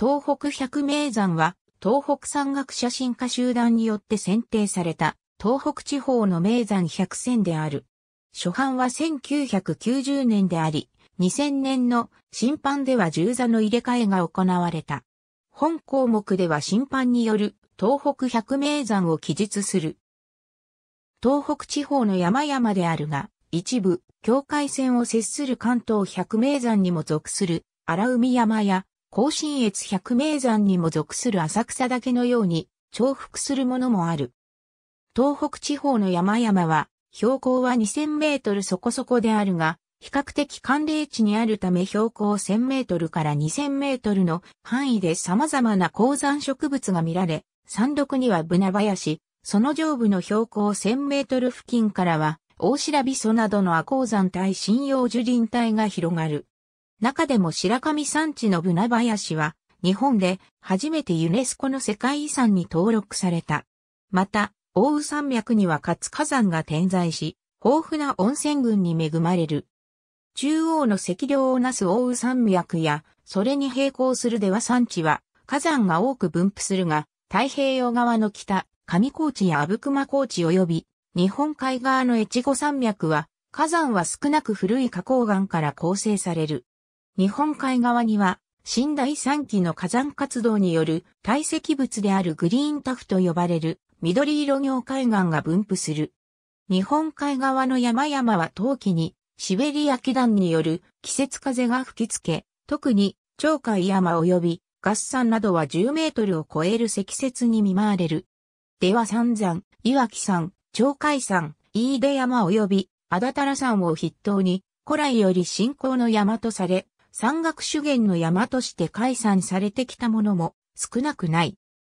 東北百名山は、東北山岳写真家集団によって選定された、東北地方の名山百選である。初版は1990年であり、2000年の審判では重座の入れ替えが行われた。本項目では審判による東北百名山を記述する。東北地方の山々であるが、一部、境界線を接する関東百名山にも属する荒海山や甲信越百名山にも属する浅草岳のように重複するものもある。東北地方の山々は、標高は2000メートルそこそこであるが、比較的寒冷地にあるため標高1000メートルから2000メートルの範囲で様々な高山植物が見られ、山麓にはブナ林、その上部の標高1000メートル付近からは、大白びそなどの亜高山帯針葉樹林帯が広がる。中でも白神山地のブナ林は、日本で初めてユネスコの世界遺産に登録された。また、大宇山脈には活火山が点在し、豊富な温泉群に恵まれる。中央の赤稜をなす大宇山脈や、それに並行する出羽山地は、火山が多く分布するが、太平洋側の北、上高地や阿武隈高地及び、日本海側の越後山脈は、火山は少なく古い花崗岩から構成される。日本海側には、新第三期の火山活動による堆積物であるグリーンタフと呼ばれる緑色凝海岸が分布する。日本海側の山々は冬季にシベリア気団による季節風が吹きつけ、特に鳥海山及び合山などは10メートルを超える積雪に見舞われる。では三山、岩木山、鳥海山、飯出山及びあだたら山を筆頭に古来より信仰の山とされ、山岳主源の山として解散されてきたものも少なくない。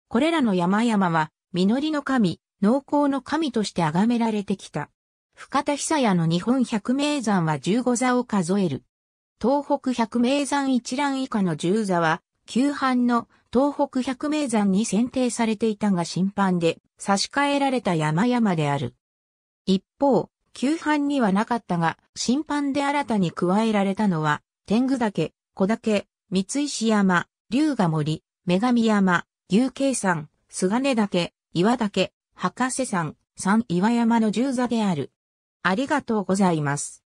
これらの山々は、実りの神、農耕の神として崇められてきた。深田久也の日本百名山は十五座を数える。東北百名山一覧以下の十座は、旧版の東北百名山に選定されていたが審判で差し替えられた山々である。一方、旧版にはなかったが、審判で新たに加えられたのは、天狗岳、小岳、三石山、龍ヶ森、女神山、牛慶山、菅根岳、岩岳、博士山、三岩山の十座である。ありがとうございます。